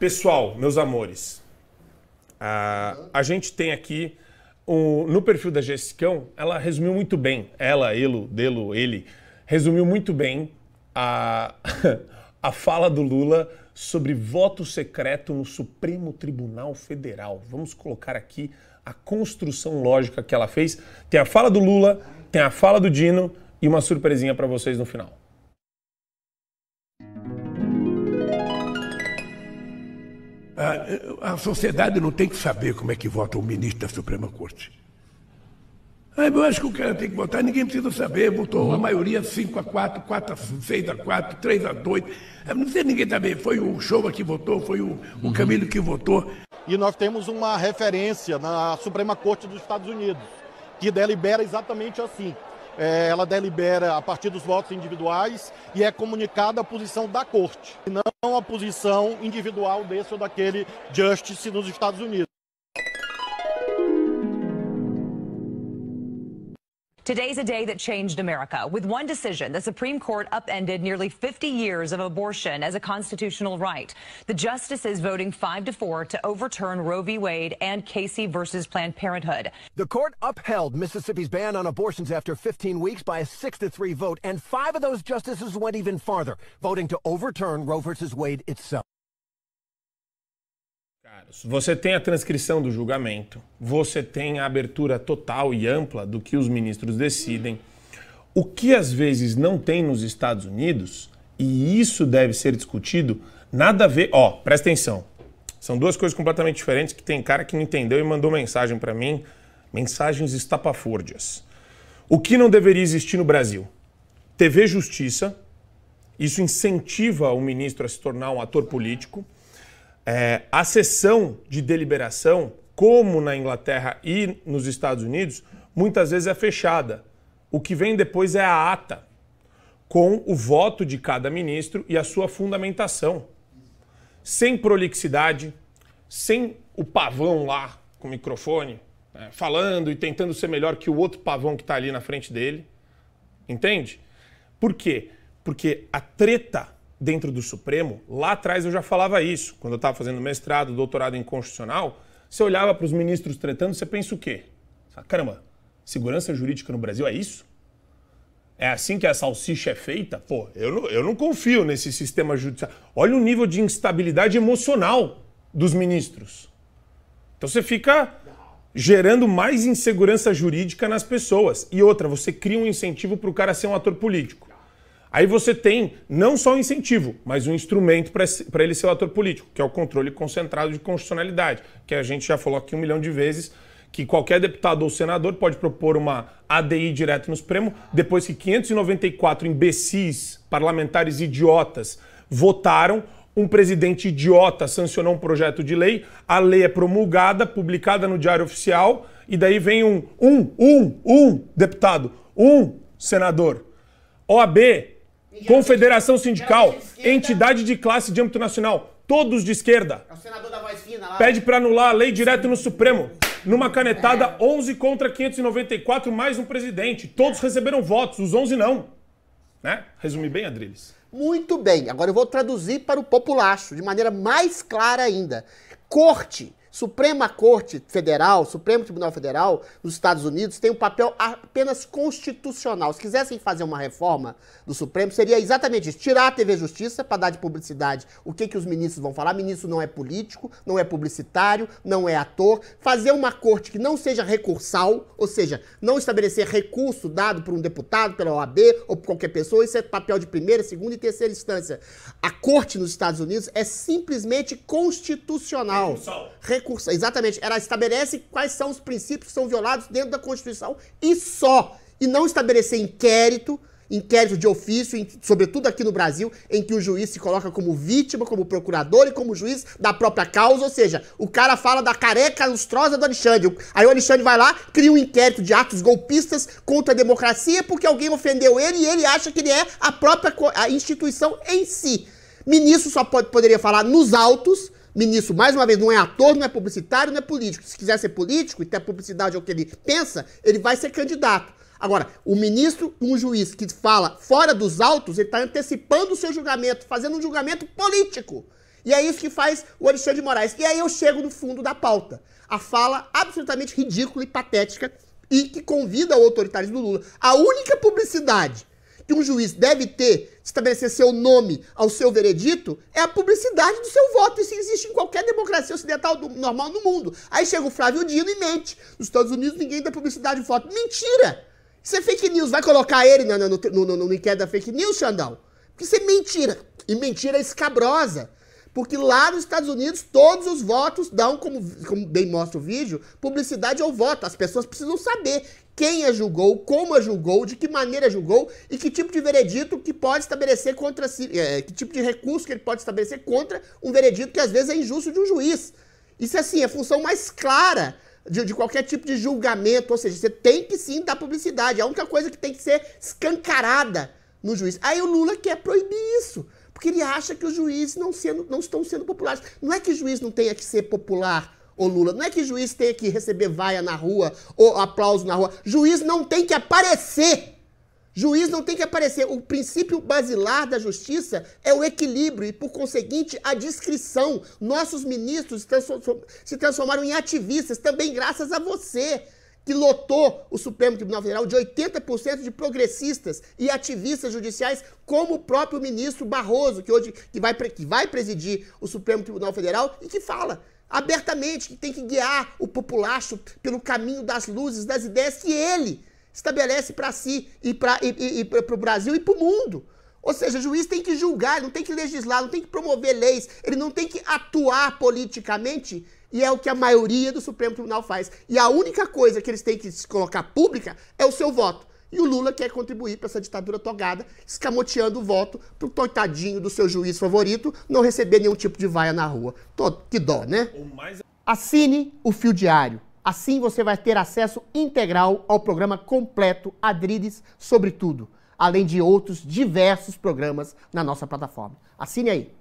Pessoal, meus amores, a, a gente tem aqui o, no perfil da Jessicão, ela resumiu muito bem, ela, ele, Delo, ele, resumiu muito bem a, a fala do Lula sobre voto secreto no Supremo Tribunal Federal. Vamos colocar aqui a construção lógica que ela fez. Tem a fala do Lula, tem a fala do Dino e uma surpresinha para vocês no final. A, ah, a sociedade não tem que saber como é que vota o ministro da Suprema Corte. Ah, eu acho que o cara tem que votar, ninguém precisa saber, votou a maioria 5 a 4, 4 a 6 a 4, 3 a 2. Ah, não sei ninguém também. foi o Showa que votou, foi o, o uhum. Camilo que votou. E nós temos uma referência na Suprema Corte dos Estados Unidos, que delibera exatamente assim é, ela delibera a partir dos votos individuais e é comunicada a posição da corte, e não a posição individual desse ou daquele justice nos Estados Unidos. Today's a day that changed America. With one decision, the Supreme Court upended nearly 50 years of abortion as a constitutional right. The justices voting 5 to 4 to overturn Roe v. Wade and Casey versus Planned Parenthood. The court upheld Mississippi's ban on abortions after 15 weeks by a 6 to 3 vote, and five of those justices went even farther, voting to overturn Roe versus Wade itself. julgados. Você tem a transcrição do julgamento, você tem a abertura total e ampla do que os ministros decidem. O que às vezes não tem nos Estados Unidos, e isso deve ser discutido, nada a ver. Ó, oh, presta atenção. São duas coisas completamente diferentes que tem cara que não entendeu e mandou mensagem para mim, mensagens estapafúrdias. O que não deveria existir no Brasil? TV Justiça. Isso incentiva o ministro a se tornar um ator político. É, a sessão de deliberação, como na Inglaterra e nos Estados Unidos, muitas vezes é fechada. O que vem depois é a ata, com o voto de cada ministro e a sua fundamentação. Sem prolixidade, sem o pavão lá com o microfone, né, falando e tentando ser melhor que o outro pavão que está ali na frente dele. Entende? Por quê? Porque a treta dentro do Supremo, lá atrás eu já falava isso, quando eu estava fazendo mestrado, doutorado em constitucional, você olhava para os ministros tretando, você pensa o quê? Caramba, segurança jurídica no Brasil é isso? É assim que a salsicha é feita? Pô, eu não, eu não confio nesse sistema judicial. Olha o nível de instabilidade emocional dos ministros. Então você fica gerando mais insegurança jurídica nas pessoas. E outra, você cria um incentivo para o cara ser um ator político. Aí você tem não só um incentivo, mas um instrumento para ele ser o ator político, que é o controle concentrado de constitucionalidade, que a gente já falou aqui um milhão de vezes, que qualquer deputado ou senador pode propor uma ADI direto no Supremo, depois que 594 imbecis, parlamentares idiotas, votaram, um presidente idiota sancionou um projeto de lei, a lei é promulgada, publicada no Diário Oficial, e daí vem um, um, um, um deputado, um senador. OAB Confederação Sindical, é entidade de classe de âmbito nacional, todos de esquerda. É o senador da voz fina lá. Pede para anular a lei direto no Supremo. Numa canetada, 11 contra 594, mais um presidente. Todos é. receberam votos, os 11 não. Né? Resumi bem, Adriles. Muito bem, agora eu vou traduzir para o populacho, de maneira mais clara ainda. Corte Suprema Corte Federal, Supremo Tribunal Federal dos Estados Unidos tem um papel apenas constitucional. Se quisessem fazer uma reforma do Supremo, seria exatamente isso: tirar a TV Justiça para dar de publicidade o que, que os ministros vão falar. Ministro não é político, não é publicitário, não é ator. Fazer uma corte que não seja recursal, ou seja, não estabelecer recurso dado por um deputado, pela OAB ou por qualquer pessoa, isso é papel de primeira, segunda e terceira instância. A corte nos Estados Unidos é simplesmente constitucional. Recursal precursor, exatamente, ela estabelece quais são os princípios que são violados dentro da Constituição e só, e não estabelecer inquérito, inquérito de ofício, em, sobretudo aqui no Brasil, em que o juiz se coloca como vítima, como procurador e como juiz da própria causa, ou seja, o cara fala da careca lustrosa do Alexandre. Aí o Alexandre vai lá, cria um inquérito de atos golpistas contra a democracia porque alguém ofendeu ele e ele acha que ele é a própria a instituição em si. Ministro só pode, poderia falar nos autos Ministro, mais uma vez, não é ator, não é publicitário, não é político. Se quiser ser político e ter publicidade é o que ele pensa, ele vai ser candidato. Agora, o ministro, um juiz que fala fora dos autos, ele está antecipando o seu julgamento, fazendo um julgamento político. E é isso que faz o Alexandre de Moraes. E aí eu chego no fundo da pauta. A fala absolutamente ridícula e patética e que convida ao autoritarismo do Lula. A única publicidade que um juiz deve ter, estabelecer seu nome ao seu veredito, é a publicidade do seu voto. Isso existe em qualquer democracia ocidental do, normal no mundo. Aí chega o Flávio Dino e mente. Nos Estados Unidos ninguém dá publicidade de voto. Mentira! Isso é fake news. Vai colocar ele no, no, no, no, no da fake news, Xandão? Porque isso é mentira. E mentira é escabrosa. Porque lá nos Estados Unidos, todos os votos dão, como, como bem mostra o vídeo, publicidade ao voto. As pessoas precisam saber quem a julgou, como a julgou, de que maneira a julgou e que tipo de veredito que pode estabelecer contra si, é, que tipo de recurso que ele pode estabelecer contra um veredito que às vezes é injusto de um juiz. Isso assim, é a função mais clara de, de, qualquer tipo de julgamento, ou seja, você tem que sim dar publicidade, é a única coisa que tem que ser escancarada no juiz. Aí o Lula quer proibir isso. Porque ele acha que os juízes não, sendo, não estão sendo populares. Não é que juiz não tenha que ser popular, ô Lula. Não é que juiz tenha que receber vaia na rua ou aplauso na rua. Juiz não tem que aparecer. Juiz não tem que aparecer. O princípio basilar da justiça é o equilíbrio e, por conseguinte, a discrição. Nossos ministros se transformaram em ativistas, também graças a você que lotou o Supremo Tribunal Federal de 80% de progressistas e ativistas judiciais, como o próprio ministro Barroso, que hoje que vai, que vai presidir o Supremo Tribunal Federal e que fala abertamente que tem que guiar o populacho pelo caminho das luzes, das ideias que ele estabelece para si e para e, e, o Brasil e para o mundo. Ou seja, o juiz tem que julgar, não tem que legislar, não tem que promover leis, ele não tem que atuar politicamente e é o que a maioria do Supremo Tribunal faz. E a única coisa que eles têm que se colocar pública é o seu voto. E o Lula quer contribuir para essa ditadura togada, escamoteando o voto para o coitadinho do seu juiz favorito não receber nenhum tipo de vaia na rua. que dó, né? Assine o Fio Diário. Assim você vai ter acesso integral ao programa completo Adrides sobretudo além de outros diversos programas na nossa plataforma. Assine aí.